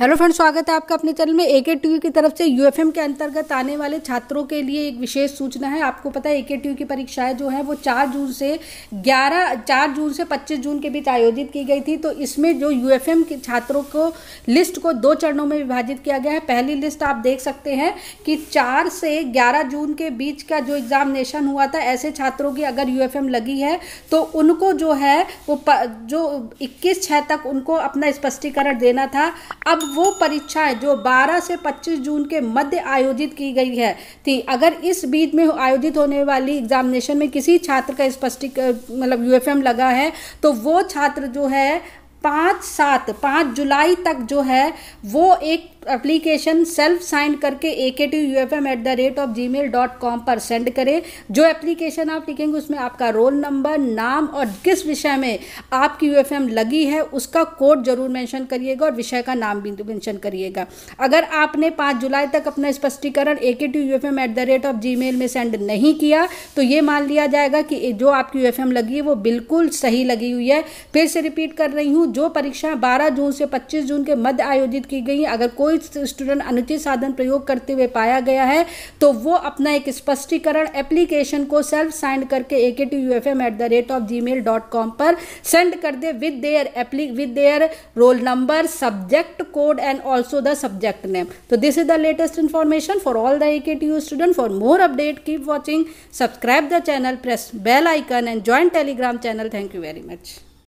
hello friends स्वागत है आपका अपने चैनल में ए के टी की तरफ से यूएफएम के अंतर्गत आने वाले छात्रों के लिए एक विशेष सूचना है आपको पता है ए के टी की परीक्षाएं जो है वो 4 जून से 11 4 जून से 25 जून के बीच आयोजित की गई थी तो इसमें जो यूएफएम के छात्रों को लिस्ट को दो चरणों में विभाजित किया गया है पहली लिस्ट आप देख सकते हैं कि चार से ग्यारह जून के बीच का जो एग्जामिनेशन हुआ था ऐसे छात्रों की अगर यू लगी है तो उनको जो है वो जो इक्कीस छः तक उनको अपना स्पष्टीकरण देना था अब वो परीक्षाएं जो 12 से 25 जून के मध्य आयोजित की गई है थी अगर इस बीच में आयोजित होने वाली एग्जामिनेशन में किसी छात्र का स्पष्टीकरण मतलब यूएफएम लगा है तो वो छात्र जो है पाँच सात पाँच जुलाई तक जो है वो एक एप्लीकेशन सेल्फ साइन करके A K T U F M at the rate of Gmail dot com पर सेंड करें जो एप्लीकेशन आप लिखेंगे उसमें आपका रोल नंबर नाम और किस विषय में आपकी यू एफ एम लगी है उसका कोड जरूर मेंशन करिएगा और विषय का नाम भी मेंशन करिएगा अगर आपने पाँच जुलाई तक अपना स्पष्टीकरण A K T U F M at the rate of Gmail में सेंड नहीं किया तो ये मान लिया जाएगा कि जो आपकी यू एफ एम लगी है वो बिल्कुल सही लगी हुई है फिर से रिपीट कर रही हूँ जो परीक्षाएं 12 जून से 25 जून के मध्य आयोजित की गई हैं अगर कोई स्टूडेंट अनुचित साधन प्रयोग करते हुए पाया गया है तो वो अपना एक स्पष्टीकरण एप्लीकेशन को सेल्फ साइन करके A K T U F M at the rate of Gmail dot com पर सेंड कर दे with their appli with their roll number subject code and also the subject name तो this is the latest information for all the A K T U student for more update keep watching subscribe the channel press bell icon and join Telegram channel thank you very much